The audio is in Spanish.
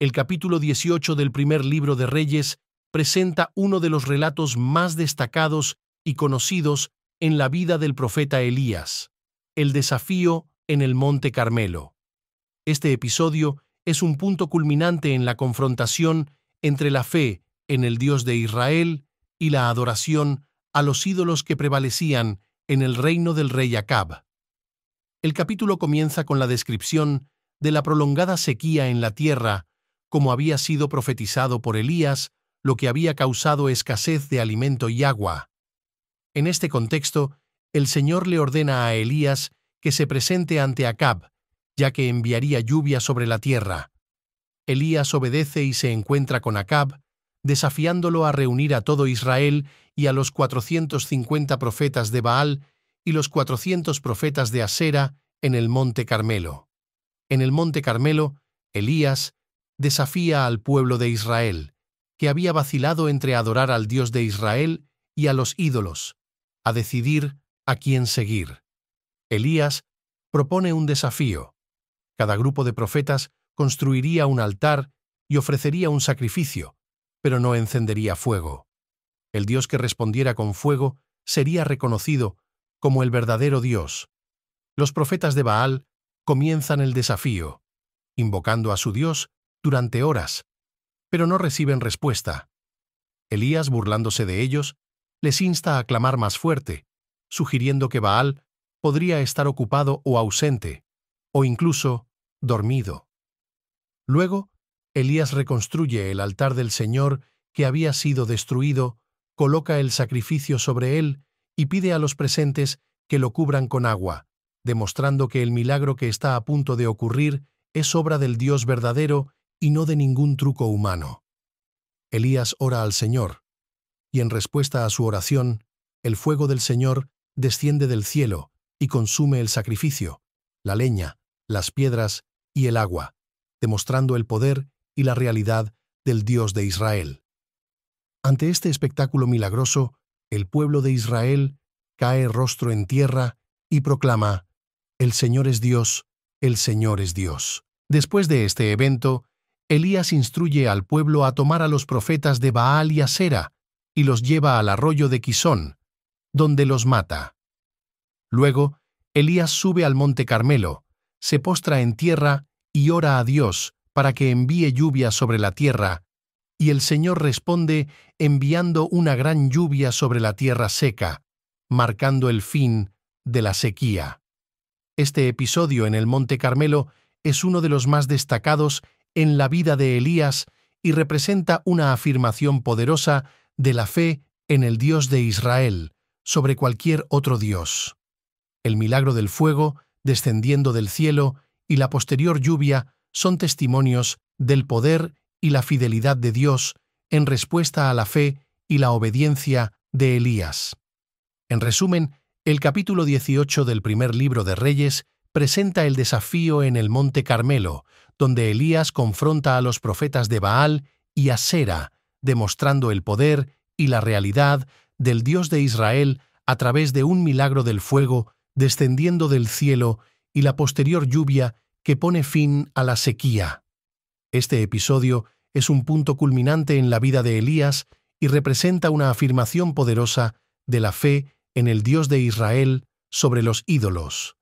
El capítulo 18 del primer libro de Reyes presenta uno de los relatos más destacados y conocidos en la vida del profeta Elías, el desafío en el Monte Carmelo. Este episodio es un punto culminante en la confrontación entre la fe en el Dios de Israel y la adoración a los ídolos que prevalecían en el reino del rey Acab. El capítulo comienza con la descripción de la prolongada sequía en la tierra como había sido profetizado por Elías, lo que había causado escasez de alimento y agua. En este contexto, el Señor le ordena a Elías que se presente ante Acab, ya que enviaría lluvia sobre la tierra. Elías obedece y se encuentra con Acab, desafiándolo a reunir a todo Israel y a los 450 profetas de Baal y los 400 profetas de Asera en el monte Carmelo. En el monte Carmelo, Elías, desafía al pueblo de Israel, que había vacilado entre adorar al Dios de Israel y a los ídolos, a decidir a quién seguir. Elías propone un desafío. Cada grupo de profetas construiría un altar y ofrecería un sacrificio, pero no encendería fuego. El Dios que respondiera con fuego sería reconocido como el verdadero Dios. Los profetas de Baal comienzan el desafío, invocando a su Dios durante horas, pero no reciben respuesta. Elías, burlándose de ellos, les insta a clamar más fuerte, sugiriendo que Baal podría estar ocupado o ausente, o incluso dormido. Luego, Elías reconstruye el altar del Señor que había sido destruido, coloca el sacrificio sobre él y pide a los presentes que lo cubran con agua, demostrando que el milagro que está a punto de ocurrir es obra del Dios verdadero y no de ningún truco humano. Elías ora al Señor, y en respuesta a su oración, el fuego del Señor desciende del cielo y consume el sacrificio, la leña, las piedras y el agua, demostrando el poder y la realidad del Dios de Israel. Ante este espectáculo milagroso, el pueblo de Israel cae rostro en tierra y proclama, El Señor es Dios, el Señor es Dios. Después de este evento, Elías instruye al pueblo a tomar a los profetas de Baal y Asera y los lleva al arroyo de Quisón, donde los mata. Luego, Elías sube al monte Carmelo, se postra en tierra y ora a Dios para que envíe lluvia sobre la tierra, y el Señor responde enviando una gran lluvia sobre la tierra seca, marcando el fin de la sequía. Este episodio en el monte Carmelo es uno de los más destacados en la vida de Elías y representa una afirmación poderosa de la fe en el Dios de Israel sobre cualquier otro Dios. El milagro del fuego descendiendo del cielo y la posterior lluvia son testimonios del poder y la fidelidad de Dios en respuesta a la fe y la obediencia de Elías. En resumen, el capítulo 18 del primer libro de Reyes presenta el desafío en el Monte Carmelo, donde Elías confronta a los profetas de Baal y a Sera, demostrando el poder y la realidad del Dios de Israel a través de un milagro del fuego descendiendo del cielo y la posterior lluvia que pone fin a la sequía. Este episodio es un punto culminante en la vida de Elías y representa una afirmación poderosa de la fe en el Dios de Israel sobre los ídolos.